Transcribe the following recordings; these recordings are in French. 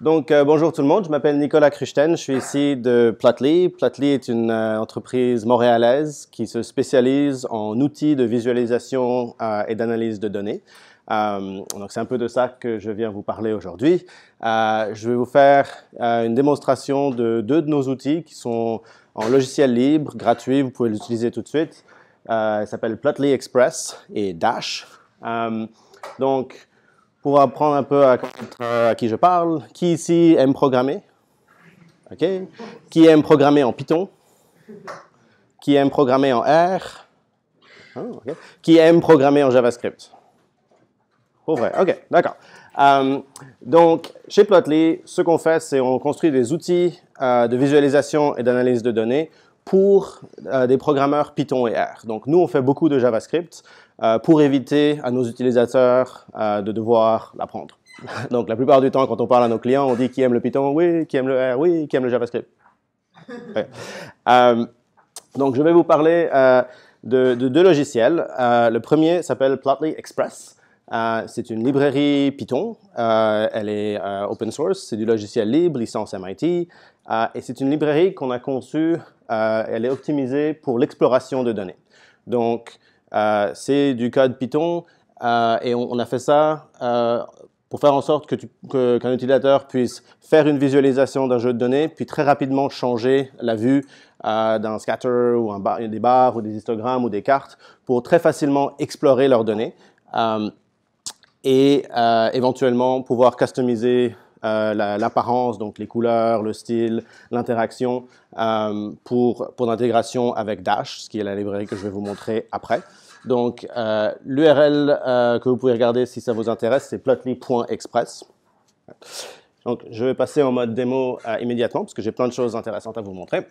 Donc, euh, bonjour tout le monde. Je m'appelle Nicolas Christen. Je suis ici de Plotly. Plotly est une euh, entreprise montréalaise qui se spécialise en outils de visualisation euh, et d'analyse de données. donc, c'est un peu de ça que je viens vous parler aujourd'hui. je vais vous faire une démonstration de deux de nos outils qui sont en logiciel libre, gratuit. Vous pouvez l'utiliser tout de suite. il s'appelle Plotly Express et Dash. donc, pour apprendre un peu à euh, à qui je parle. Qui ici aime programmer Ok. Qui aime programmer en Python Qui aime programmer en R hein, Qui aime programmer en JavaScript Pour vrai, ok, d'accord. Euh, donc, chez Plotly, ce qu'on fait, c'est on construit des outils euh, de visualisation et d'analyse de données pour des programmeurs Python et R. Donc, nous, on fait beaucoup de JavaScript. Euh, pour éviter à nos utilisateurs euh, de devoir l'apprendre. Donc, la plupart du temps, quand on parle à nos clients, on dit qui aime le Python, oui, qui aime le R, euh, oui, qui aime le JavaScript. donc, je vais vous parler de, deux logiciels. le premier s'appelle Plotly Express. c'est une librairie Python. elle est open source. C'est du logiciel libre, licence MIT. et c'est une librairie qu'on a conçue. elle est optimisée pour l'exploration de données. Donc, euh, c'est du code Python euh, et on, a fait ça euh, pour faire en sorte qu'un utilisateur puisse faire une visualisation d'un jeu de données, puis très rapidement changer la vue d'un scatter ou des barres ou des histogrammes ou des cartes pour très facilement explorer leurs données et éventuellement pouvoir customiser euh, l'apparence, donc les couleurs, le style, l'interaction, euh, pour, pour l'intégration avec Dash, ce qui est la librairie que je vais vous montrer après. Donc euh, l'URL que vous pouvez regarder si ça vous intéresse, c'est plotly.express. Donc je vais passer en mode démo immédiatement, parce que j'ai plein de choses intéressantes à vous montrer.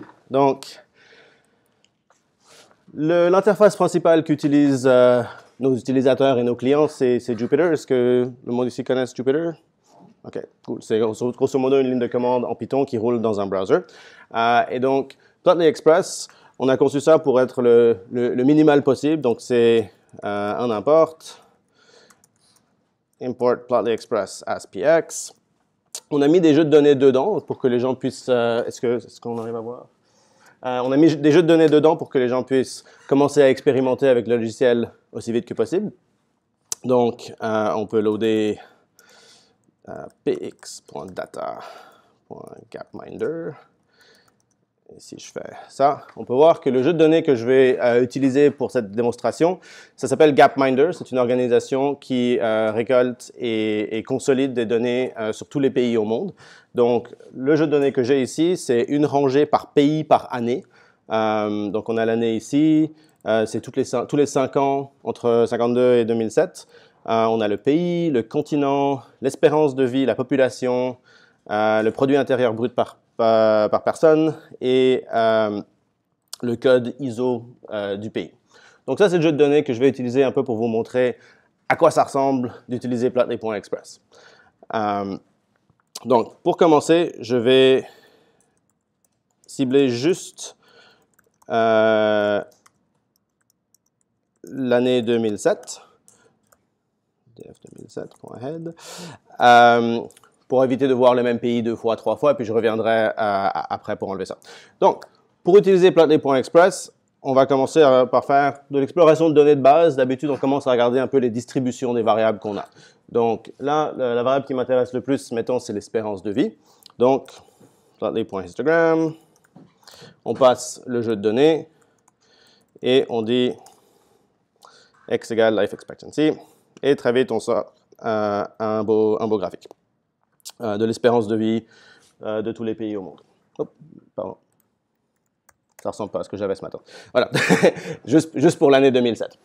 donc l'interface principale qu'utilisent nos utilisateurs et nos clients, c'est Jupyter. Est-ce que le monde ici connaît Jupyter OK, cool. C'est grosso, modo une ligne de commande en Python qui roule dans un browser. Euh, et donc, Plotly Express, on a conçu ça pour être le, minimal possible. Donc, c'est euh, un import, import Plotly Express as px. On a mis des jeux de données dedans pour que les gens puissent... Euh, est-ce qu'on ce qu'on arrive à voir On a mis des jeux de données dedans pour que les gens puissent commencer à expérimenter avec le logiciel aussi vite que possible. Donc, on peut loader euh, px.data.gapminder. Et si je fais ça, on peut voir que le jeu de données que je vais euh, utiliser pour cette démonstration, ça s'appelle GapMinder. C'est une organisation qui euh, récolte et, consolide des données sur tous les pays au monde. Donc, le jeu de données que j'ai ici, c'est une rangée par pays par année. donc, on a l'année ici, c'est les, tous les cinq ans, entre 52 et 2007. Euh, on a le pays, le continent, l'espérance de vie, la population, euh, le produit intérieur brut par, personne et euh, le code ISO du pays. Donc ça, c'est le jeu de données que je vais utiliser un peu pour vous montrer à quoi ça ressemble d'utiliser Plotly.express. Euh, donc, pour commencer, je vais cibler juste l'année 2007. Euh, pour éviter de voir le même pays deux fois, trois fois, puis je reviendrai euh, après pour enlever ça. Donc, pour utiliser plotly.express, on va commencer euh, par faire de l'exploration de données de base. D'habitude, on commence à regarder un peu les distributions des variables qu'on a. Donc là, la variable qui m'intéresse le plus, mettons, c'est l'espérance de vie. Donc, plotly.histogram, on passe le jeu de données et on dit x égale life expectancy et vite on sort euh, un beau, un beau graphique euh, de l'espérance de vie euh, de tous les pays au monde. pardon. Ça ressemble pas à ce que j'avais ce matin. Voilà, juste, juste, pour l'année 2007.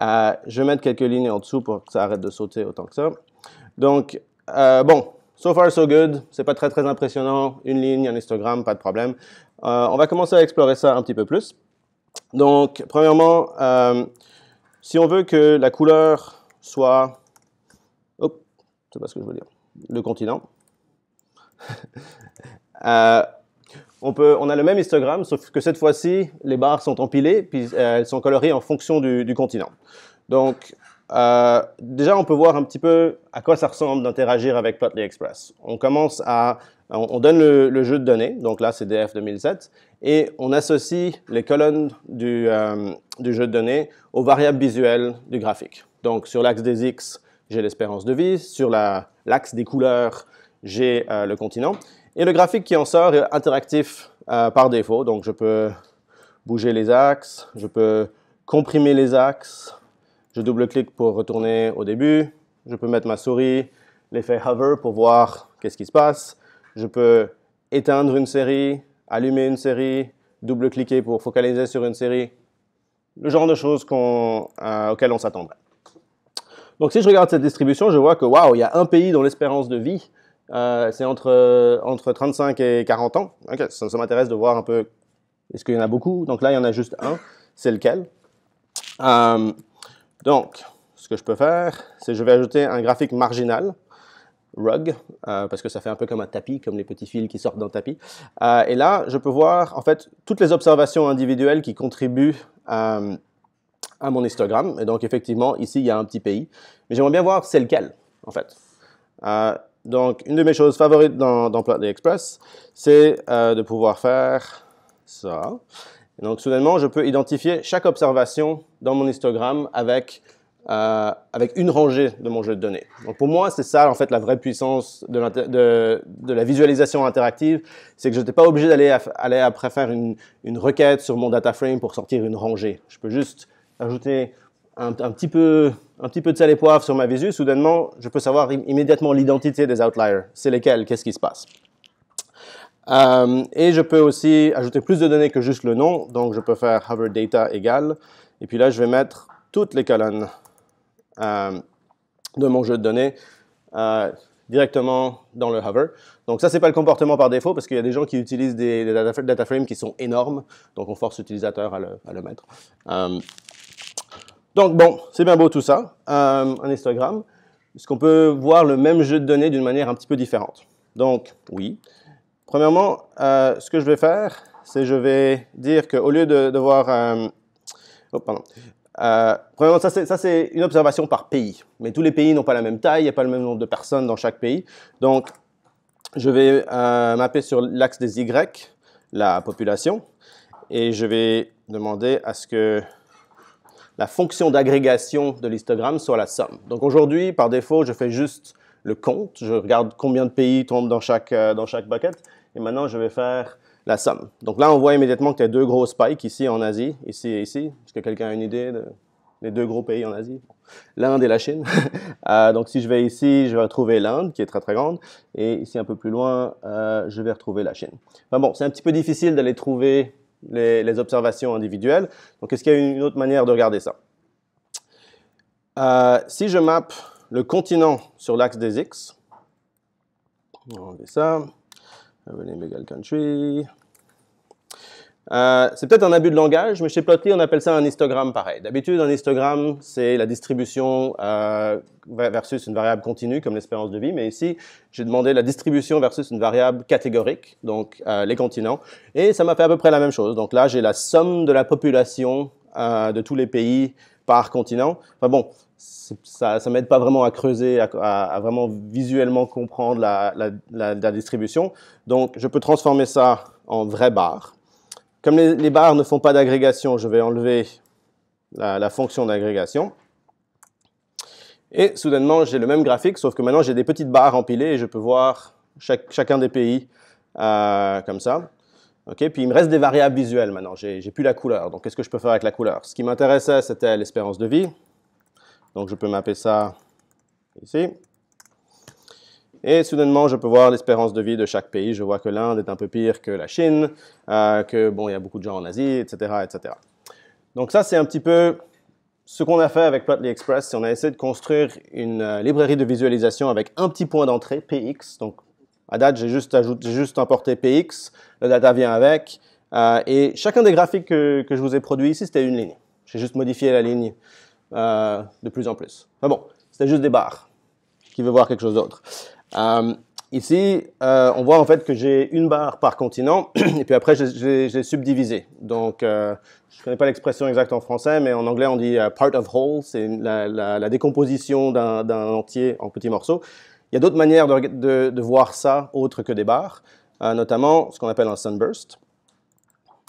je vais mettre quelques lignes en dessous pour que ça arrête de sauter autant que ça. Donc, bon, so far so good, c'est pas très très impressionnant. Une ligne, un histogramme, pas de problème. on va commencer à explorer ça un petit peu plus. Donc, premièrement, si on veut que la couleur soit, hop, sais pas ce que je veux dire, le continent. Euh, on, peut, on a le même histogramme, sauf que cette fois-ci, les barres sont empilées, puis euh, elles sont colorées en fonction du, continent. Donc, euh, déjà, on peut voir un petit peu à quoi ça ressemble d'interagir avec Plotly Express. On commence à, on, donne le, jeu de données, donc là c'est DF 2007, et on associe les colonnes du jeu de données aux variables visuelles du graphique. Donc sur l'axe des X, j'ai l'espérance de vie, sur l'axe des couleurs, j'ai euh, le continent. Et le graphique qui en sort est interactif euh, par défaut, donc je peux bouger les axes, je peux comprimer les axes, je double-clique pour retourner au début, je peux mettre ma souris, l'effet hover pour voir qu'est-ce qui se passe, je peux éteindre une série, allumer une série, double-cliquer pour focaliser sur une série, le genre de choses auquel euh, auxquelles on s'attendrait. Donc si je regarde cette distribution, je vois que waouh, il y a un pays dont l'espérance de vie, euh, c'est entre, entre 35 et 40 ans. ça, m'intéresse de voir un peu, est-ce qu'il y en a beaucoup Donc là, il y en a juste un, c'est lequel euh, Donc, ce que je peux faire, c'est je vais ajouter un graphique marginal, rug, euh, parce que ça fait un peu comme un tapis, comme les petits fils qui sortent d'un tapis. et là, je peux voir en fait toutes les observations individuelles qui contribuent à à mon histogramme. Et donc, effectivement, ici, il y a un petit pays. Mais j'aimerais bien voir c'est lequel, en fait. Euh, donc, une de mes choses favorites dans, dans Plotly Express, c'est euh, de pouvoir faire ça. donc, soudainement, je peux identifier chaque observation dans mon histogramme avec, euh, avec une rangée de mon jeu de données. Donc, pour moi, c'est ça, en fait, la vraie puissance de, la visualisation interactive. C'est que je n'étais pas obligé d'aller aller après faire une requête sur mon data frame pour sortir une rangée. Je peux juste ajouter un, petit peu, un petit peu de sel et poivre sur ma visu, soudainement, je peux savoir immédiatement l'identité des outliers. C'est lesquels, qu'est-ce qui se passe. Euh, et je peux aussi ajouter plus de données que juste le nom, donc je peux faire hover data égale, et puis là je vais mettre toutes les colonnes euh, de mon jeu de données euh, directement dans le hover. Donc ça, c'est pas le comportement par défaut, parce qu'il y a des gens qui utilisent des, data, frames qui sont énormes, donc on force l'utilisateur à, à le, mettre. Donc bon, c'est bien beau tout ça, un euh, histogramme. puisqu'on peut voir le même jeu de données d'une manière un petit peu différente Donc oui. Premièrement, euh, ce que je vais faire, c'est je vais dire qu'au lieu de voir... Euh, oh, pardon. premièrement, ça c'est une observation par pays. Mais tous les pays n'ont pas la même taille, il n'y a pas le même nombre de personnes dans chaque pays. Donc, je vais mapper sur l'axe des Y la population et je vais demander à ce que la fonction d'agrégation de l'histogramme soit la somme. Donc aujourd'hui, par défaut, je fais juste le compte. Je regarde combien de pays tombent dans chaque, euh, dans chaque bucket. Et maintenant, je vais faire la somme. Donc là, on voit immédiatement que tu as deux gros spikes ici en Asie, ici et ici. Est-ce que quelqu'un a une idée des deux gros pays en Asie? L'Inde et la Chine. Euh, donc si je vais ici, je vais retrouver l'Inde, qui est très très grande. Et ici, un peu plus loin, euh, je vais retrouver la Chine. Enfin bon, c'est un petit peu difficile d'aller trouver les, observations individuelles. Donc, est-ce qu'il y a une autre manière de regarder ça euh, Si je mappe le continent sur l'axe des X, on va ça, country, euh, c'est peut-être un abus de langage, mais chez Plotly, on appelle ça un histogramme pareil. D'habitude, un histogramme, c'est la distribution euh, versus une variable continue, comme l'espérance de vie, mais ici, j'ai demandé la distribution versus une variable catégorique, donc euh, les continents, et ça m'a fait à peu près la même chose. Donc là, j'ai la somme de la population euh, de tous les pays par continent. Enfin bon, ça ne m'aide pas vraiment à creuser, à, à, vraiment visuellement comprendre la, la, la, la distribution. Donc, je peux transformer ça en vraie barre. Comme les, barres ne font pas d'agrégation, je vais enlever la, fonction d'agrégation. Et soudainement, j'ai le même graphique, sauf que maintenant j'ai des petites barres empilées et je peux voir chacun des pays euh, comme ça. puis il me reste des variables visuelles maintenant, j'ai plus la couleur, donc qu'est-ce que je peux faire avec la couleur Ce qui m'intéressait, c'était l'espérance de vie, donc je peux mapper ça ici. Et soudainement, je peux voir l'espérance de vie de chaque pays. Je vois que l'Inde est un peu pire que la Chine, euh, que bon, il y a beaucoup de gens en Asie, etc., etc. Donc ça, c'est un petit peu ce qu'on a fait avec Plotly Express. on a essayé de construire une euh, librairie de visualisation avec un petit point d'entrée, PX. Donc à date, j'ai juste, juste, importé PX, le data vient avec. Euh, et chacun des graphiques que, je vous ai produits ici, c'était une ligne. J'ai juste modifié la ligne euh, de plus en plus. Mais enfin bon, c'était juste des barres qui veut voir quelque chose d'autre. Euh, ici, euh, on voit en fait que j'ai une barre par continent, et puis après j'ai subdivisé. Donc, euh, je ne connais pas l'expression exacte en français, mais en anglais on dit part of whole, c'est la, décomposition d'un entier en petits morceaux. Il y a d'autres manières de, voir ça autre que des barres, notamment ce qu'on appelle un sunburst.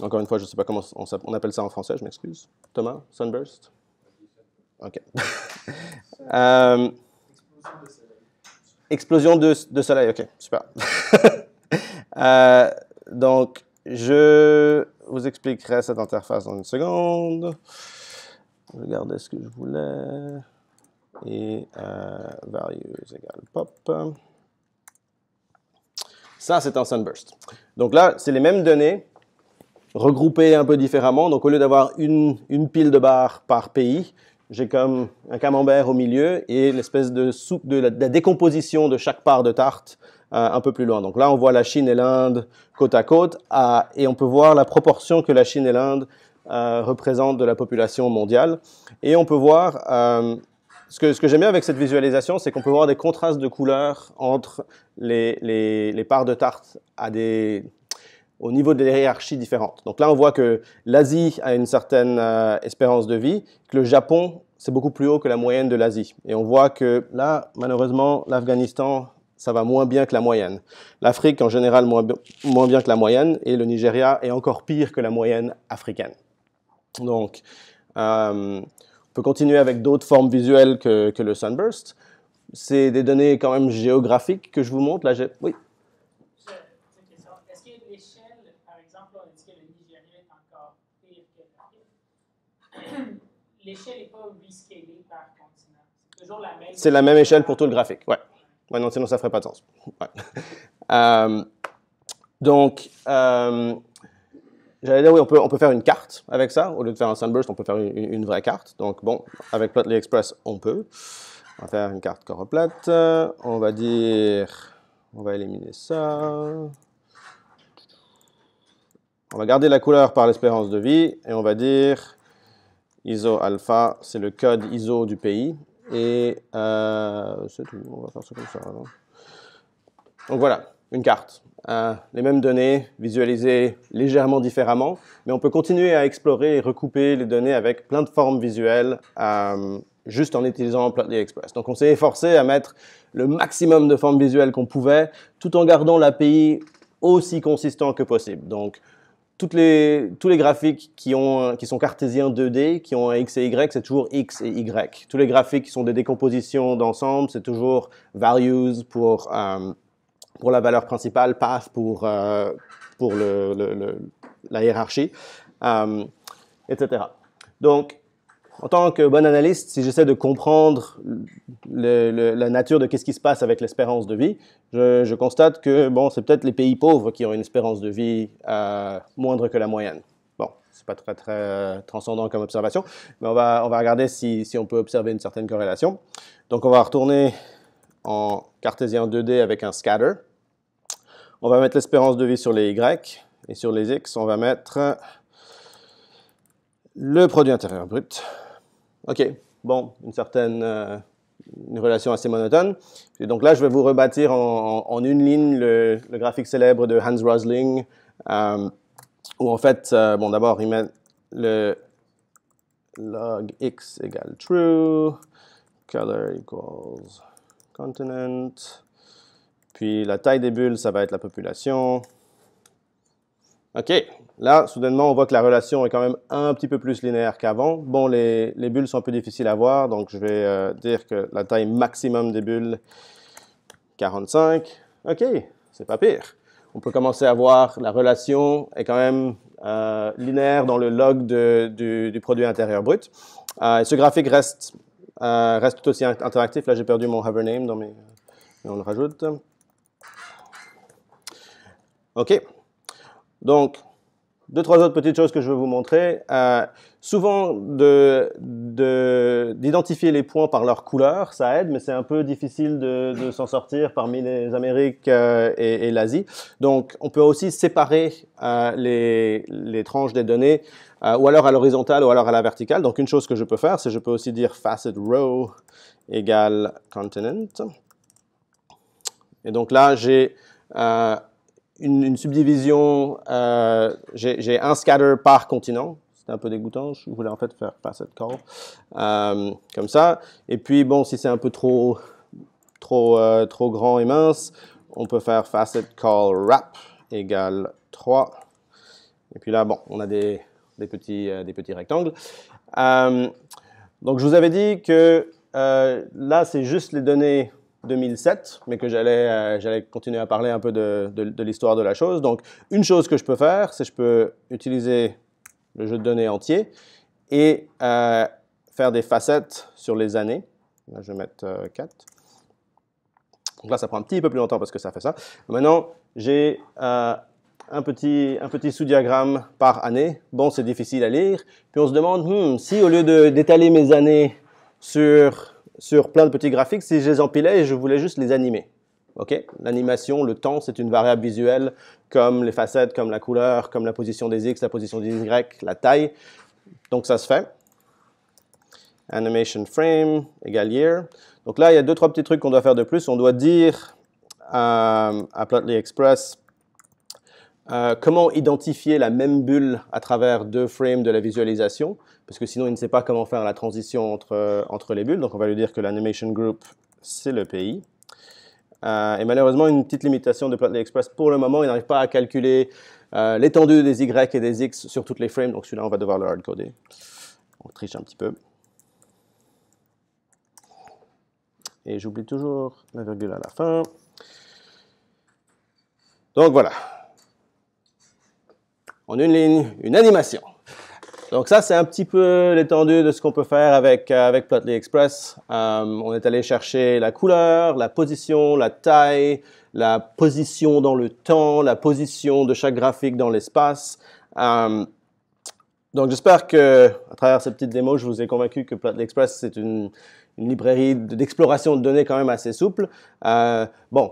Encore une fois, je ne sais pas comment on, appelle ça en français, je m'excuse. Thomas, sunburst Ok. euh, Explosion de, soleil, ok, super. Euh, donc, je vous expliquerai cette interface dans une seconde. Regardez ce que je voulais. Et euh, values égale pop. Ça, c'est un sunburst. Donc là, c'est les mêmes données, regroupées un peu différemment. Donc au lieu d'avoir une, une pile de barres par pays, j'ai comme un camembert au milieu et l'espèce de soupe de la, décomposition de chaque part de tarte euh, un peu plus loin. Donc là, on voit la Chine et l'Inde côte à côte et on peut voir la proportion que la Chine et l'Inde euh, représentent de la population mondiale. Et on peut voir, euh, ce que, ce que j'aime bien avec cette visualisation, c'est qu'on peut voir des contrastes de couleurs entre les, les parts de tarte à des au niveau des hiérarchies différentes. Donc là, on voit que l'Asie a une certaine euh, espérance de vie, que le Japon, c'est beaucoup plus haut que la moyenne de l'Asie. Et on voit que là, malheureusement, l'Afghanistan, ça va moins bien que la moyenne. L'Afrique, en général, moins, bien que la moyenne, et le Nigeria est encore pire que la moyenne africaine. Donc, euh, on peut continuer avec d'autres formes visuelles que, le sunburst. C'est des données quand même géographiques que je vous montre. Là, oui. C'est la même. échelle pour tout le graphique, ouais. ouais sinon ça ne ferait pas de sens. Euh, donc, euh, j'allais dire, oui, on peut, on peut faire une carte avec ça. Au lieu de faire un sunburst, on peut faire une, vraie carte. Donc, bon, avec Plotly Express, on peut. On va faire une carte coroplate. On va dire, on va éliminer ça. On va garder la couleur par l'espérance de vie et on va dire ISO alpha, c'est le code ISO du pays. Et euh, c'est tout, on va faire ça comme ça. Donc voilà, une carte. Euh, les mêmes données, visualisées légèrement différemment, mais on peut continuer à explorer et recouper les données avec plein de formes visuelles euh, juste en utilisant Plotly Express. Donc on s'est efforcé à mettre le maximum de formes visuelles qu'on pouvait, tout en gardant l'API aussi consistant que possible. Donc toutes les, tous les graphiques qui, ont, qui sont cartésiens 2D, qui ont un X et Y, c'est toujours X et Y. Tous les graphiques qui sont des décompositions d'ensemble, c'est toujours values pour, euh, pour la valeur principale, path pour, euh, pour le, le, la hiérarchie, euh, etc. Donc, en tant que bon analyste, si j'essaie de comprendre la nature de ce qui se passe avec l'espérance de vie, je, constate que bon, c'est peut-être les pays pauvres qui ont une espérance de vie euh, moindre que la moyenne. Bon, ce n'est pas très, très euh, transcendant comme observation, mais on va, regarder si, si on peut observer une certaine corrélation. Donc on va retourner en cartésien 2D avec un scatter. On va mettre l'espérance de vie sur les Y et sur les X, on va mettre le produit intérieur brut OK, bon, une certaine euh, une relation assez monotone. Et donc là, je vais vous rebâtir en, une ligne le, graphique célèbre de Hans Rosling, euh, où en fait, euh, bon, d'abord, il met le log x égale true, color equals continent, puis la taille des bulles, ça va être la population. OK, Là, soudainement, on voit que la relation est quand même un petit peu plus linéaire qu'avant. Bon, les, bulles sont un peu difficiles à voir, donc je vais euh, dire que la taille maximum des bulles, 45. OK, c'est pas pire. On peut commencer à voir la relation est quand même euh, linéaire dans le log du, produit intérieur brut. Euh, ce graphique reste, reste tout aussi interactif. Là, j'ai perdu mon hover name, dans mes... mais on le rajoute. OK. Donc, deux, trois autres petites choses que je veux vous montrer. Euh, souvent, d'identifier les points par leur couleur, ça aide, mais c'est un peu difficile de, s'en sortir parmi les Amériques euh, et, l'Asie. Donc, on peut aussi séparer euh, les, tranches des données, ou alors à l'horizontale, ou alors à la verticale. Donc, une chose que je peux faire, c'est je peux aussi dire facet row égale continent. Et donc là, j'ai une, subdivision, euh, j'ai un scatter par continent. C'était un peu dégoûtant, je voulais en fait faire, facet call, euh, comme ça. Et puis bon, si c'est un peu trop, trop, euh, trop grand et mince, on peut faire facet call wrap égale 3. Et puis là, bon, on a des, des petits, des petits rectangles. donc je vous avais dit que là, c'est juste les données 2007, mais que j'allais euh, j'allais continuer à parler un peu de, de, l'histoire de la chose. Donc, une chose que je peux faire, c'est que je peux utiliser le jeu de données entier et euh, faire des facettes sur les années. Là, je vais mettre 4. Euh, Donc là, ça prend un petit peu plus longtemps parce que ça fait ça. Maintenant, j'ai un petit, un petit sous-diagramme par année. Bon, c'est difficile à lire. Puis on se demande, hmm, si au lieu d'étaler mes années sur sur plein de petits graphiques si je les empilais et je voulais juste les animer. Okay? L'animation, le temps, c'est une variable visuelle comme les facettes, comme la couleur, comme la position des X, la position des Y, la taille. Donc ça se fait. Animation frame égale year. Donc là, il y a deux, trois petits trucs qu'on doit faire de plus. On doit dire à, à Plotly Express, euh, comment identifier la même bulle à travers deux frames de la visualisation, parce que sinon il ne sait pas comment faire la transition entre, euh, les bulles. Donc on va lui dire que l'Animation Group, c'est le pays. Euh, et malheureusement, une petite limitation de Plotly Express. Pour le moment, il n'arrive pas à calculer l'étendue des Y et des X sur toutes les frames, donc celui-là, on va devoir le hardcoder. On triche un petit peu. Et j'oublie toujours la virgule à la fin. Donc voilà, en une ligne, une animation. Donc ça, c'est un petit peu l'étendue de ce qu'on peut faire avec, euh, avec Plotly Express. Euh, on est allé chercher la couleur, la position, la taille, la position dans le temps, la position de chaque graphique dans l'espace. Euh, donc j'espère que, à travers cette petite démo, je vous ai convaincu que Plotly Express, c'est une, librairie d'exploration de données quand même assez souple. bon,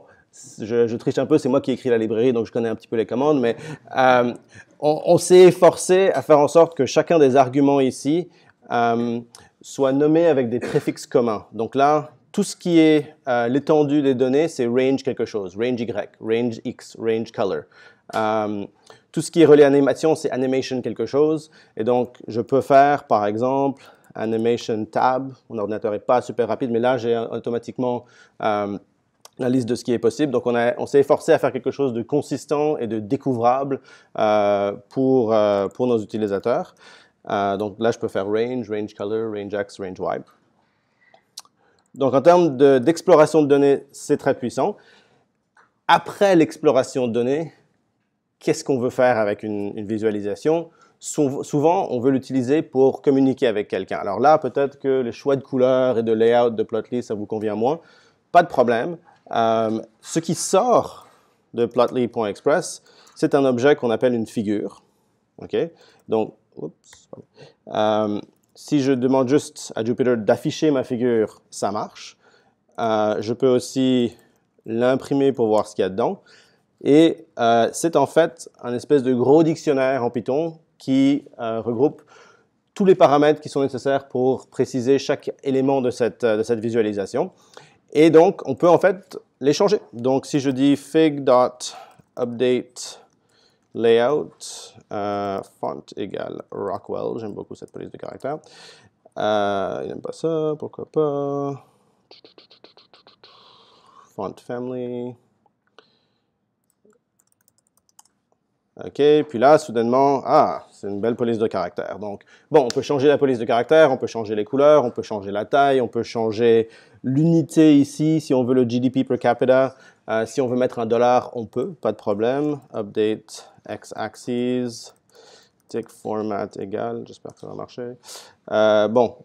je, triche un peu, c'est moi qui écris la librairie, donc je connais un petit peu les commandes, mais euh, on, s'est efforcé à faire en sorte que chacun des arguments ici euh, soit nommé avec des préfixes communs. Donc là, tout ce qui est euh, l'étendue des données, c'est range quelque chose, range Y, range X, range color. tout ce qui est relié animation, c'est animation quelque chose. Et donc, je peux faire, par exemple, animation tab. Mon ordinateur n'est pas super rapide, mais là, j'ai automatiquement la liste de ce qui est possible. Donc on, on s'est efforcé à faire quelque chose de consistant et de découvrable euh, pour, euh, pour nos utilisateurs. Euh, donc là, je peux faire range, range color, range x, range y. Donc en termes d'exploration de, données, c'est très puissant. Après l'exploration de données, qu'est-ce qu'on veut faire avec une, visualisation Souvent, on veut l'utiliser pour communiquer avec quelqu'un. Alors là, peut-être que le choix de couleur et de layout de Plotly, ça vous convient moins. Pas de problème euh, ce qui sort de plotly.express, c'est un objet qu'on appelle une figure. Donc, euh, si je demande juste à Jupyter d'afficher ma figure, ça marche. Euh, je peux aussi l'imprimer pour voir ce qu'il y a dedans. Et c'est en fait un espèce de gros dictionnaire en Python qui regroupe tous les paramètres qui sont nécessaires pour préciser chaque élément de cette visualisation. Et donc, on peut en fait les changer. Donc, si je dis fig.update layout euh, font égale Rockwell, j'aime beaucoup cette police de caractère. Euh, il n'aime pas ça, pourquoi pas. Font family. OK, puis là, soudainement, ah, c'est une belle police de caractère. Donc, bon, on peut changer la police de caractère, on peut changer les couleurs, on peut changer la taille, on peut changer l'unité ici, si on veut le GDP per capita. Euh, si on veut mettre un dollar, on peut, pas de problème. Update x-axis, tick format égal, j'espère que ça va marcher. Euh, bon,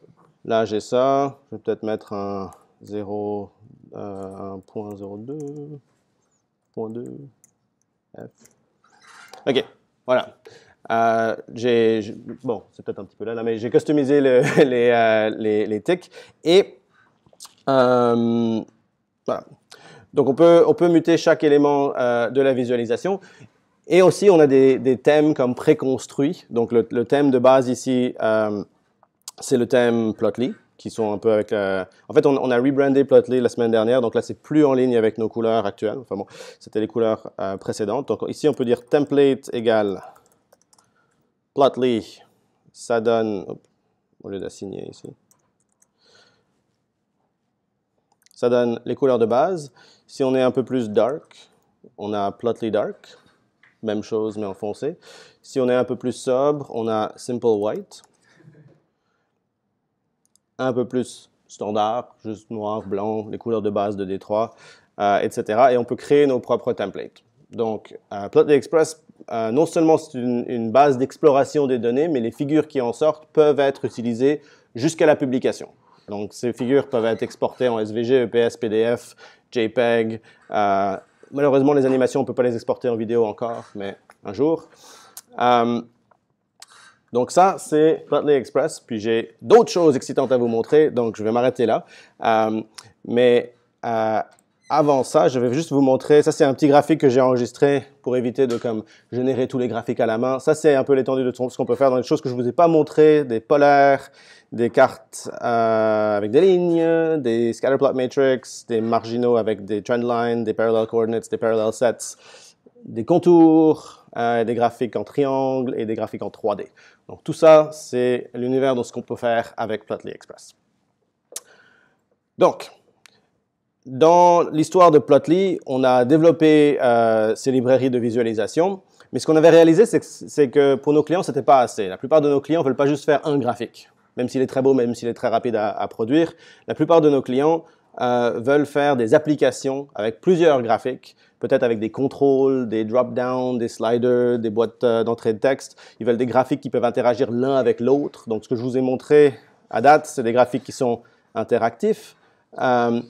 là j'ai ça, je vais peut-être mettre un 0, euh, 0.2, f. OK, voilà. Euh, j'ai, bon, c'est peut-être un petit peu là, mais j'ai customisé les, euh, les, les, tics. Et euh, voilà. Donc, on peut, on peut muter chaque élément de la visualisation. Et aussi, on a des, des thèmes comme préconstruits. Donc, le, le, thème de base ici, c'est le thème Plotly qui sont un peu avec En fait, on, a rebrandé Plotly la semaine dernière, donc là, c'est plus en ligne avec nos couleurs actuelles. Enfin bon, c'était les couleurs euh, précédentes. Donc ici, on peut dire template égale Plotly. Ça donne... au lieu d'assigner ici. Ça donne les couleurs de base. Si on est un peu plus dark, on a Plotly dark. Même chose, mais enfoncé. Si on est un peu plus sobre, on a simple white un peu plus standard, juste noir, blanc, les couleurs de base de Détroit, euh, etc. Et on peut créer nos propres templates. Donc, euh, Plotly Express, euh, non seulement c'est une, base d'exploration des données, mais les figures qui en sortent peuvent être utilisées jusqu'à la publication. Donc, ces figures peuvent être exportées en SVG, EPS, PDF, JPEG. Euh, malheureusement, les animations, on ne peut pas les exporter en vidéo encore, mais un jour. Donc ça, c'est Bentley Express. Puis j'ai d'autres choses excitantes à vous montrer, donc je vais m'arrêter là. Euh, mais euh, avant ça, je vais juste vous montrer, ça c'est un petit graphique que j'ai enregistré pour éviter de comme générer tous les graphiques à la main. Ça c'est un peu l'étendue de ce qu'on peut faire dans les choses que je ne vous ai pas montrées, des polaires, des cartes euh, avec des lignes, des scatterplot matrix, des marginaux avec des trendlines, des parallel coordinates, des parallel sets, des contours, des graphiques en triangle et des graphiques en 3D. Donc tout ça, c'est l'univers de ce qu'on peut faire avec Plotly Express. Donc, dans l'histoire de Plotly, on a développé euh, ces librairies de visualisation, mais ce qu'on avait réalisé, c'est que pour nos clients, ce n'était pas assez. La plupart de nos clients ne veulent pas juste faire un graphique, même s'il est très beau, même s'il est très rapide à, produire. La plupart de nos clients euh, veulent faire des applications avec plusieurs graphiques peut-être avec des contrôles, des drop-downs, des sliders, des boîtes euh, d'entrée de texte. Ils veulent des graphiques qui peuvent interagir l'un avec l'autre. Donc, ce que je vous ai montré à date, c'est des graphiques qui sont interactifs. Euh,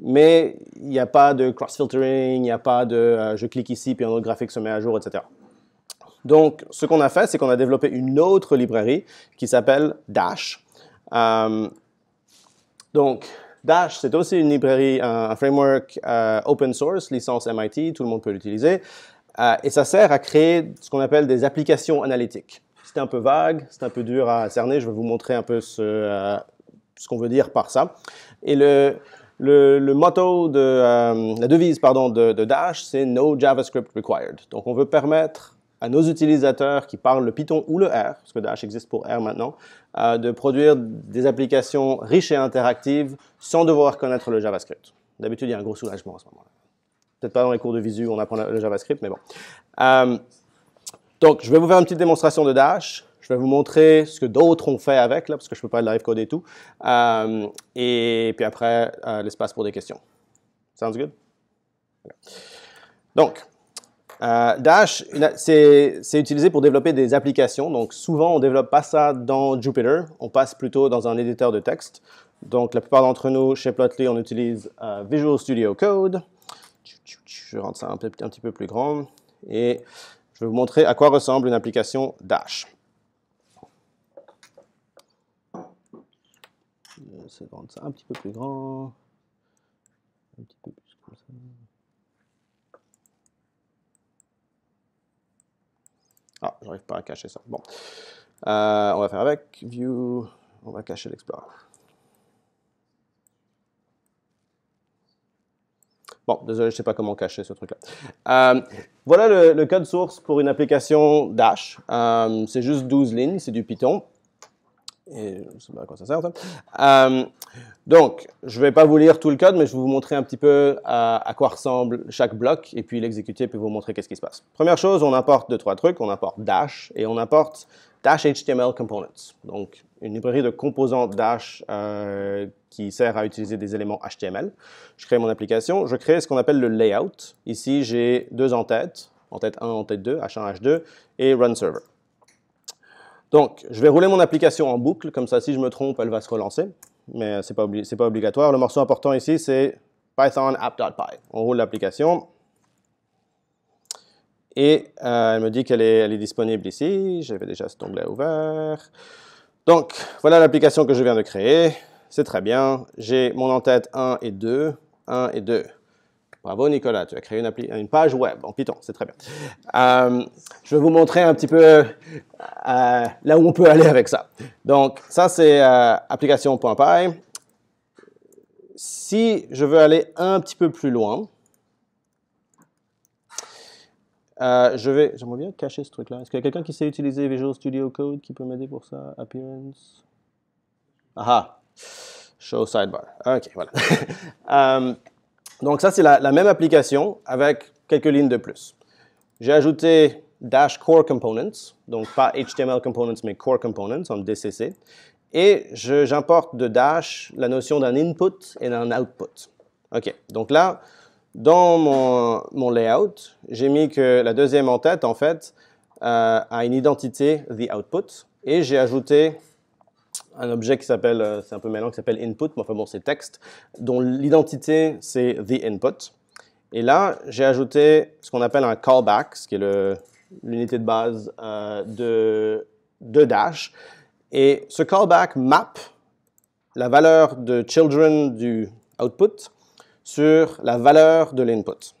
mais il n'y a pas de cross-filtering, il n'y a pas de euh, je clique ici, puis un autre graphique se met à jour, etc. Donc, ce qu'on a fait, c'est qu'on a développé une autre librairie qui s'appelle Dash. donc, Dash, c'est aussi une librairie, un, framework euh, open source, licence MIT, tout le monde peut l'utiliser. Euh, et ça sert à créer ce qu'on appelle des applications analytiques. C'est un peu vague, c'est un peu dur à cerner, je vais vous montrer un peu ce, euh, qu'on veut dire par ça. Et le, le, le, motto de la devise pardon de, de Dash, c'est No JavaScript required. Donc on veut permettre à nos utilisateurs qui parlent le Python ou le R, parce que Dash existe pour R maintenant, euh, de produire des applications riches et interactives sans devoir connaître le JavaScript. D'habitude, il y a un gros soulagement en ce moment-là. Peut-être pas dans les cours de visu, on apprend le JavaScript, mais bon. Euh, donc, je vais vous faire une petite démonstration de Dash. Je vais vous montrer ce que d'autres ont fait avec, là, parce que je ne peux pas live code et tout. Euh, et puis après, l'espace pour des questions. Sounds good? Donc, euh, Dash, c'est utilisé pour développer des applications. Donc, souvent, on ne développe pas ça dans Jupyter. On passe plutôt dans un éditeur de texte. Donc, la plupart d'entre nous, chez Plotly, on utilise euh, Visual Studio Code. Je rentre ça un, un petit peu plus grand. Et je vais vous montrer à quoi ressemble une application Dash. Je vais rendre ça un petit peu plus grand. Un petit peu plus comme ça. Ah, j'arrive pas à cacher ça. Bon. Euh, on va faire avec view, on va cacher l'explorer. Bon, désolé, je ne sais pas comment cacher ce truc-là. Euh, voilà le, code source pour une application Dash. Euh, c'est juste 12 lignes, c'est du Python je ne sais pas à quoi ça sert. Euh, donc, je ne vais pas vous lire tout le code, mais je vais vous montrer un petit peu euh, à, quoi ressemble chaque bloc, et puis l'exécuter, puis vous montrer qu'est-ce qui se passe. Première chose, on importe deux, trois trucs. On importe Dash, et on importe Dash HTML Components. Donc, une librairie de composants Dash euh, qui sert à utiliser des éléments HTML. Je crée mon application. Je crée ce qu'on appelle le layout. Ici, j'ai deux en-têtes, en-tête 1, en-tête 2, H1, H2, et Run Server. Donc, je vais rouler mon application en boucle, comme ça, si je me trompe, elle va se relancer, mais ce n'est pas, obligatoire. Le morceau important ici, c'est Python app.py. On roule l'application, et euh, elle me dit qu'elle est, est, disponible ici. J'avais déjà cet onglet ouvert. Donc, voilà l'application que je viens de créer. C'est très bien. J'ai mon en-tête 1 et 2, 1 et 2. Bravo Nicolas, tu as créé une, page web en Python, c'est très bien. Euh, je vais vous montrer un petit peu euh, là où on peut aller avec ça. Donc ça c'est euh, application.py. Si je veux aller un petit peu plus loin, je vais, j'aimerais bien cacher ce truc-là. Est-ce qu'il y a quelqu'un qui sait utiliser Visual Studio Code qui peut m'aider pour ça Appearance. Ah, ah! Show sidebar. Ok, voilà. Donc ça, c'est la, même application avec quelques lignes de plus. J'ai ajouté dash core components, donc pas HTML components, mais core components en DCC. Et j'importe de dash la notion d'un input et d'un output. OK, donc là, dans mon, layout, j'ai mis que la deuxième en tête, en fait, euh, a une identité the output, et j'ai ajouté un objet qui s'appelle, euh, c'est un peu mélangé, qui s'appelle input, mais enfin bon, c'est texte, dont l'identité, c'est the input. Et là, j'ai ajouté ce qu'on appelle un callback, ce qui est l'unité de base euh, de, de Dash. Et ce callback map la valeur de children du output sur la valeur de l'input.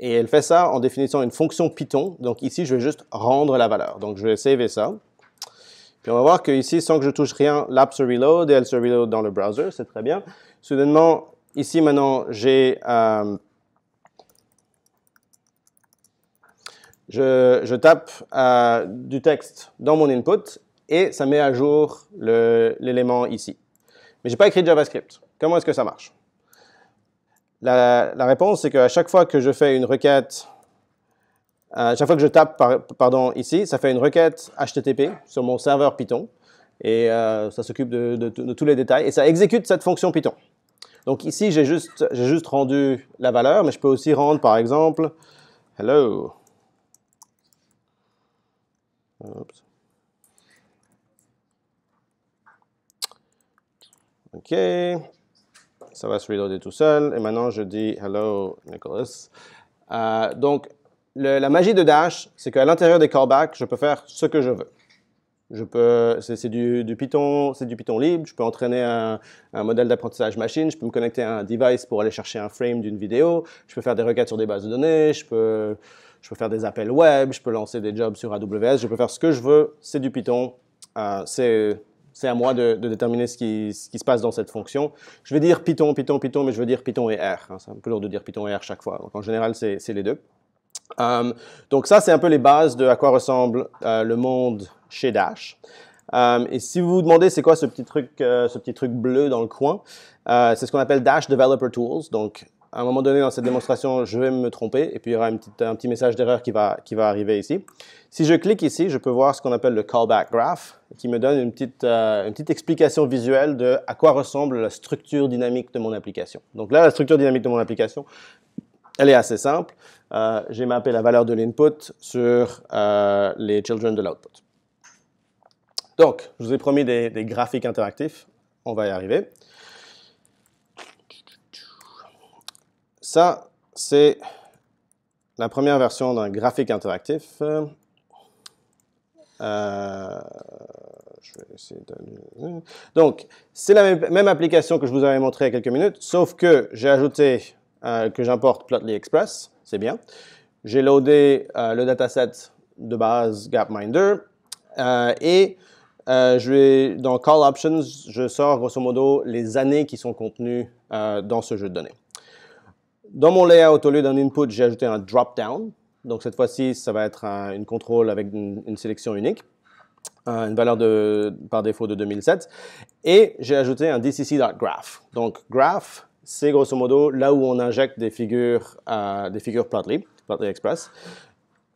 Et elle fait ça en définissant une fonction Python. Donc ici, je vais juste rendre la valeur. Donc je vais saver ça. Puis on va voir qu'ici, sans que je touche rien, l'app se reload et elle se reload dans le browser, c'est très bien. Soudainement, ici maintenant, j'ai... Euh, je, tape euh, du texte dans mon input et ça met à jour l'élément ici. Mais je n'ai pas écrit de JavaScript. Comment est-ce que ça marche la, la réponse, c'est qu'à chaque fois que je fais une requête euh, chaque fois que je tape pardon, ici, ça fait une requête HTTP sur mon serveur Python. Et euh, ça s'occupe de, tous les détails. Et ça exécute cette fonction Python. Donc ici, j'ai juste, juste rendu la valeur, mais je peux aussi rendre, par exemple, hello. OK. Ça va se reloader tout seul. Et maintenant, je dis hello, Nicolas. Euh, donc, la magie de Dash, c'est qu'à l'intérieur des callbacks, je peux faire ce que je veux. Je peux, c'est du, Python, c'est du Python libre. Je peux entraîner un, modèle d'apprentissage machine. Je peux me connecter à un device pour aller chercher un frame d'une vidéo. Je peux faire des requêtes sur des bases de données. Je peux, je peux faire des appels web. Je peux lancer des jobs sur AWS. Je peux faire ce que je veux. C'est du Python. Euh, c'est à moi de, déterminer ce qui, se passe dans cette fonction. Je vais dire Python, Python, Python, mais je veux dire Python et R. Hein. c'est un peu lourd de dire Python et R chaque fois. en général, c'est les deux. Euh, donc ça, c'est un peu les bases de à quoi ressemble euh, le monde chez Dash. Euh, et si vous vous demandez c'est quoi ce petit truc, ce petit truc bleu dans le coin, c'est ce qu'on appelle Dash Developer Tools. Donc à un moment donné dans cette démonstration, je vais me tromper et puis il y aura un petit message d'erreur qui va, qui va arriver ici. Si je clique ici, je peux voir ce qu'on appelle le callback graph qui me donne une petite, une petite explication visuelle de à quoi ressemble la structure dynamique de mon application. Donc là, la structure dynamique de mon application, elle est assez simple. Euh, j'ai mappé la valeur de l'input sur euh, les children de l'output. Donc, je vous ai promis des, graphiques interactifs. On va y arriver. Ça, c'est la première version d'un graphique interactif. Euh, je vais essayer de... Donc, c'est la même, même application que je vous avais montrée il y a quelques minutes, sauf que j'ai ajouté euh, que j'importe Plotly Express, c'est bien. J'ai loadé euh, le dataset de base Gapminder euh, et je vais, dans Call Options, je sors grosso modo les années qui sont contenues dans ce jeu de données. Dans mon layout, au lieu d'un input, j'ai ajouté un drop-down. Donc cette fois-ci, ça va être un, une contrôle avec une, sélection unique une valeur de, par défaut de 2007. Et j'ai ajouté un dcc.graph. Donc graph, c'est grosso modo là où on injecte des figures, euh, des figures Plotly, Plotly Express.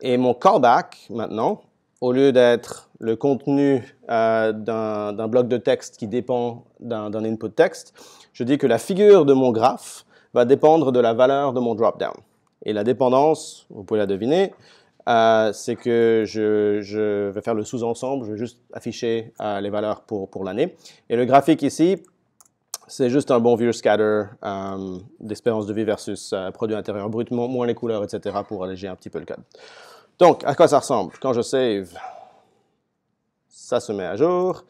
Et mon callback maintenant, au lieu d'être le contenu euh, d'un bloc de texte qui dépend d'un input texte, je dis que la figure de mon graphe va dépendre de la valeur de mon dropdown. Et la dépendance, vous pouvez la deviner, euh, c'est que je, vais faire le sous-ensemble, je vais juste afficher euh, les valeurs pour, pour l'année. Et le graphique ici, c'est juste un bon vieux scatter euh, d'espérance de vie versus euh, produit intérieur brut, moins les couleurs, etc., pour alléger un petit peu le code. Donc, à quoi ça ressemble Quand je save, ça se met à jour.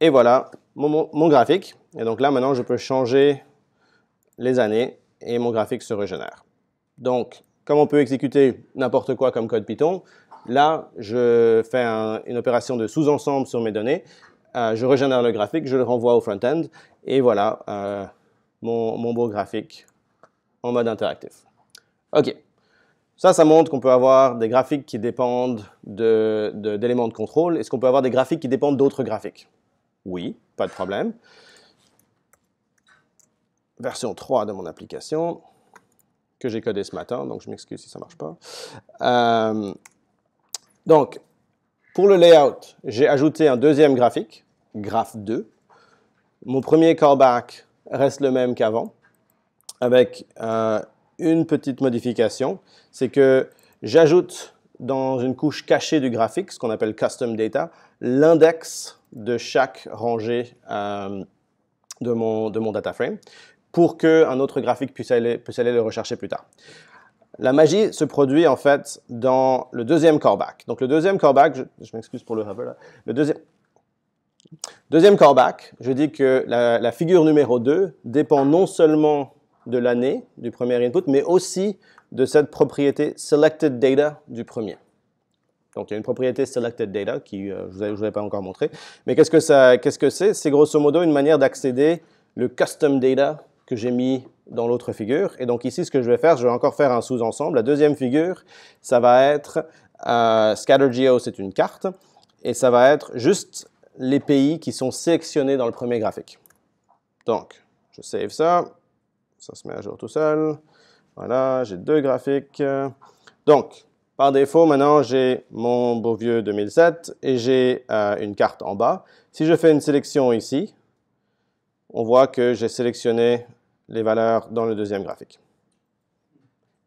Et voilà mon, graphique. Et donc là, maintenant, je peux changer les années et mon graphique se régénère. Donc, comme on peut exécuter n'importe quoi comme code Python, là, je fais une opération de sous-ensemble sur mes données euh, je régénère le graphique, je le renvoie au front-end, et voilà euh, mon, beau graphique en mode interactif. OK. Ça, ça montre qu'on peut avoir des graphiques qui dépendent d'éléments de, contrôle. Est-ce qu'on peut avoir des graphiques qui dépendent d'autres graphiques Oui, pas de problème. Version 3 de mon application que j'ai codée ce matin, donc je m'excuse si ça ne marche pas. Euh, donc, pour le layout, j'ai ajouté un deuxième graphique graph 2. Mon premier callback reste le même qu'avant, avec euh, une petite modification, c'est que j'ajoute dans une couche cachée du graphique, ce qu'on appelle custom data, l'index de chaque rangée euh, de, mon, de mon data frame pour qu'un autre graphique puisse aller, puisse aller le rechercher plus tard. La magie se produit en fait dans le deuxième callback. Donc le deuxième callback, je, m'excuse pour le hover le deuxième, Deuxième callback, je dis que la, figure numéro 2 dépend non seulement de l'année du premier input, mais aussi de cette propriété selected data du premier. Donc il y a une propriété selected data qui euh, je ne vous, ai pas encore montré. Mais qu'est-ce que c'est quest -ce C'est grosso modo une manière d'accéder le custom data que j'ai mis dans l'autre figure. Et donc ici, ce que je vais faire, je vais encore faire un sous-ensemble. La deuxième figure, ça va être ScatterGeo, euh, scatter geo, c'est une carte, et ça va être juste les pays qui sont sélectionnés dans le premier graphique. Donc, je save ça. Ça se met à jour tout seul. Voilà, j'ai deux graphiques. Donc, par défaut, maintenant, j'ai mon beau vieux 2007 et j'ai euh, une carte en bas. Si je fais une sélection ici, on voit que j'ai sélectionné les valeurs dans le deuxième graphique.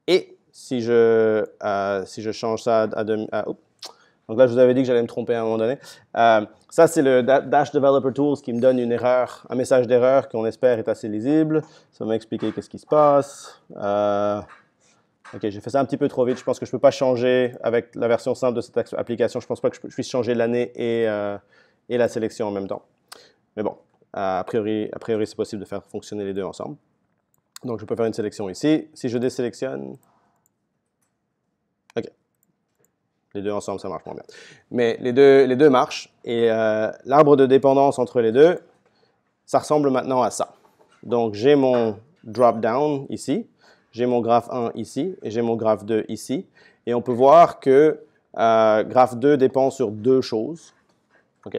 Et si je, euh, si je change ça à... Donc là, je vous avais dit que j'allais me tromper à un moment donné. Euh, ça, c'est le Dash Developer Tools qui me donne une erreur, un message d'erreur qu'on espère est assez lisible. Ça m'a expliqué qu'est-ce qui se passe. Euh, ok, j'ai fait ça un petit peu trop vite. Je pense que je ne peux pas changer avec la version simple de cette application. Je ne pense pas que je puisse changer l'année euh, et, la sélection en même temps. Mais bon, a priori, a priori c'est possible de faire fonctionner les deux ensemble. Donc, je peux faire une sélection ici. Si je désélectionne, Les deux ensemble, ça marche moins bien. Mais les deux, les deux marchent. Et euh, l'arbre de dépendance entre les deux, ça ressemble maintenant à ça. Donc j'ai mon drop-down ici, j'ai mon graphe 1 ici, et j'ai mon graphe 2 ici. Et on peut voir que euh, graphe 2 dépend sur deux choses. OK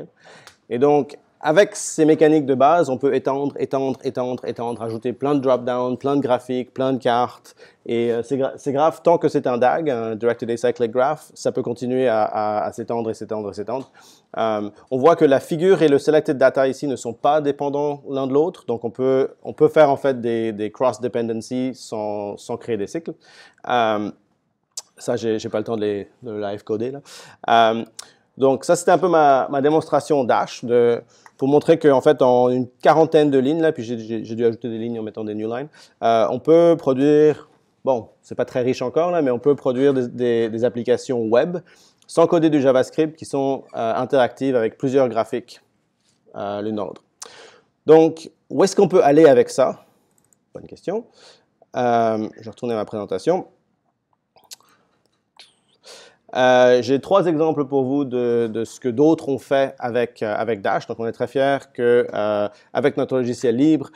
Et donc, avec ces mécaniques de base, on peut étendre, étendre, étendre, étendre, ajouter plein de drop-downs, plein de graphiques, plein de cartes. Et euh, c'est ces, graphes, tant que c'est un DAG, un Directed Acyclic Graph, ça peut continuer à, s'étendre et s'étendre et s'étendre. Euh, on voit que la figure et le selected data ici ne sont pas dépendants l'un de l'autre, donc on peut, on peut faire en fait des, cross-dependencies sans, sans, créer des cycles. Euh, ça, j'ai pas le temps de, les, de live coder. Là. Euh, donc ça, c'était un peu ma, ma démonstration Dash de, pour montrer qu'en fait, en une quarantaine de lignes, là, puis j'ai dû ajouter des lignes en mettant des new lines, euh, on peut produire, bon, c'est pas très riche encore là, mais on peut produire des, applications web sans coder du JavaScript qui sont euh, interactives avec plusieurs graphiques euh, l'une dans l'autre. Donc, où est-ce qu'on peut aller avec ça Bonne question. Euh, je vais retourner à ma présentation. Euh, j'ai trois exemples pour vous de, ce que d'autres ont fait avec, euh, avec Dash. Donc, on est très fiers qu'avec euh, notre logiciel libre,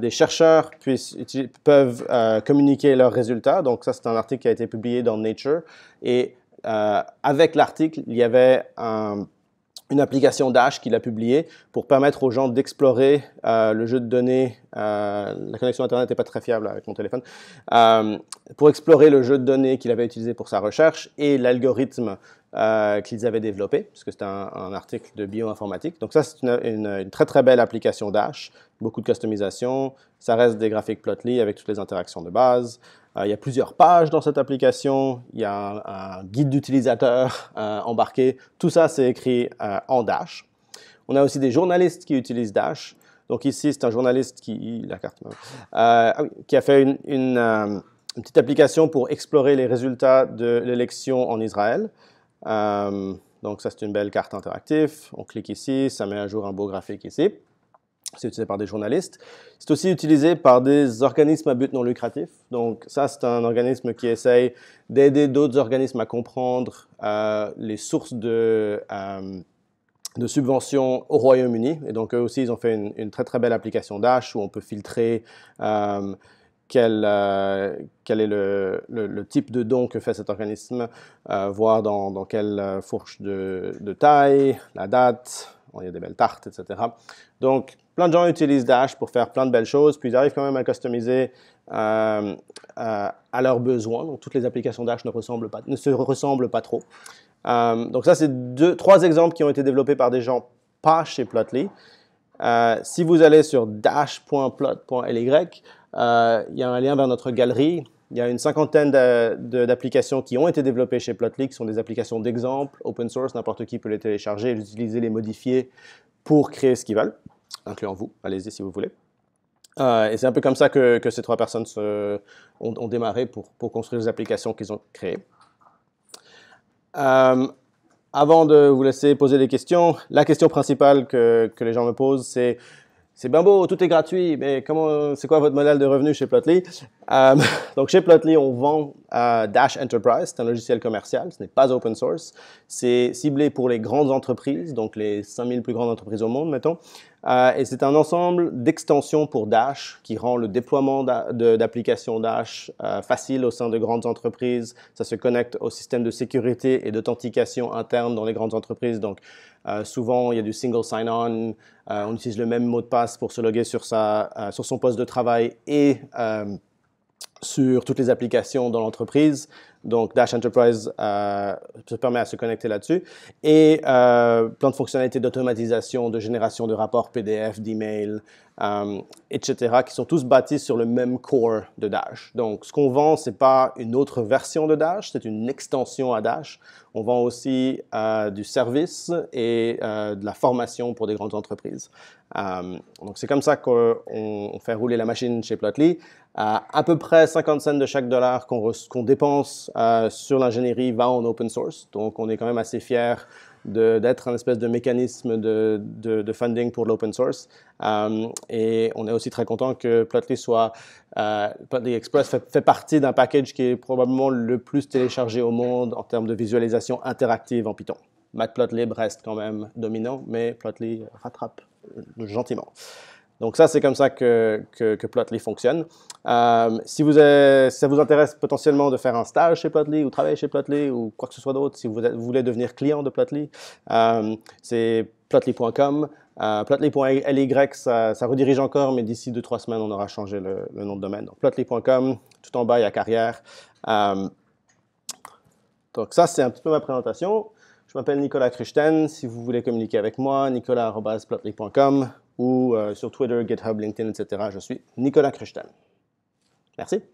des chercheurs puissent, peuvent communiquer leurs résultats. Donc, ça, c'est un article qui a été publié dans Nature. Et avec l'article, il y avait un une application Dash qu'il a publiée pour permettre aux gens d'explorer euh, le jeu de données. Euh, la connexion Internet n'est pas très fiable avec mon téléphone. Euh, pour explorer le jeu de données qu'il avait utilisé pour sa recherche et l'algorithme qu'ils avaient développé, puisque c'est un, un, article de bioinformatique. Donc ça, c'est une, une, très très belle application Dash. Beaucoup de customisation. Ça reste des graphiques Plotly avec toutes les interactions de base. Euh, il y a plusieurs pages dans cette application, il y a un, guide d'utilisateur euh, embarqué. Tout ça, c'est écrit euh, en Dash. On a aussi des journalistes qui utilisent Dash. Donc ici, c'est un journaliste qui, la carte, ah qui a fait une, petite application pour explorer les résultats de l'élection en Israël. donc ça, c'est une belle carte interactive. On clique ici, ça met à jour un beau graphique ici c'est utilisé par des journalistes. C'est aussi utilisé par des organismes à but non lucratif. Donc ça, c'est un organisme qui essaye d'aider d'autres organismes à comprendre euh, les sources euh, de, subventions au Royaume-Uni. Et donc eux aussi, ils ont fait une, très très belle application Dash où on peut filtrer euh, quel, quel, est le, type de don que fait cet organisme, voir dans, dans, quelle fourche de, taille, la date, il y a des belles tartes, etc. Donc, plein de gens utilisent Dash pour faire plein de belles choses, puis ils arrivent quand même à customiser euh, euh, à leurs besoins. Donc, toutes les applications Dash ne, ressemblent pas, ne se ressemblent pas trop. Euh, donc, ça, c'est deux, trois exemples qui ont été développés par des gens pas chez Plotly. si vous allez sur dash.plot.ly, il y a un lien vers notre galerie il y a une cinquantaine d'applications qui ont été développées chez Plotly, qui sont des applications d'exemple, open source, n'importe qui peut les télécharger, les utiliser, les modifier pour créer ce qu'ils veulent, incluant vous, allez-y si vous voulez. Euh, et c'est un peu comme ça que, ces trois personnes ont, démarré pour, construire les applications qu'ils ont créées. Euh, avant de vous laisser poser des questions, la question principale que, les gens me posent, c'est c'est bien beau, tout est gratuit, mais comment, c'est quoi votre modèle de revenu chez Plotly euh, donc, chez Plotly, on vend euh, Dash Enterprise, c'est un logiciel commercial, ce n'est pas open source. C'est ciblé pour les grandes entreprises, donc les 5000 plus grandes entreprises au monde, mettons. Euh, et c'est un ensemble d'extensions pour Dash qui rend le déploiement d'applications Dash facile au sein de grandes entreprises. Ça se connecte au système de sécurité et d'authentication interne dans les grandes entreprises. Donc, souvent, il y a du single sign-on. on utilise le même mot de passe pour se loguer sur, sa, sur son poste de travail et sur toutes les applications dans l'entreprise. Donc, Dash Enterprise euh, se permet à se connecter là-dessus. Et euh, plein de fonctionnalités d'automatisation, de génération de rapports PDF, d'emails, euh, etc., qui sont tous bâtis sur le même core de Dash. Donc, ce qu'on vend, ce n'est pas une autre version de Dash, c'est une extension à Dash. On vend aussi euh, du service et euh, de la formation pour des grandes entreprises. donc, c'est comme ça qu'on fait rouler la machine chez Plotly. à peu près 50 cents de chaque dollar qu'on dépense sur l'ingénierie va en open source. Donc, on est quand même assez fiers d'être un espèce de mécanisme de, de, funding pour l'open source. Euh, et on est aussi très content que Plotly soit euh, Plotly Express fait, fait partie d'un package qui est probablement le plus téléchargé au monde en termes de visualisation interactive en Python. Matplotlib reste quand même dominant, mais Plotly rattrape euh, gentiment. Donc ça, c'est comme ça que, que, Plotly fonctionne. Euh, si, ça vous intéresse potentiellement de faire un stage chez Plotly ou travailler chez Plotly ou quoi que ce soit d'autre, si vous, voulez devenir client de Plotly, euh, c'est plotly.com. Euh, plotly.ly, ça, redirige encore, mais d'ici 2-3 semaines, on aura changé le, le nom de domaine. Donc plotly.com, tout en bas, il y a carrière. donc ça, c'est un petit peu ma présentation. Je m'appelle Nicolas Christen. Si vous voulez communiquer avec moi, nicolas.plotly.com ou euh, sur Twitter, GitHub, LinkedIn, etc. Je suis Nicolas Christel. Merci.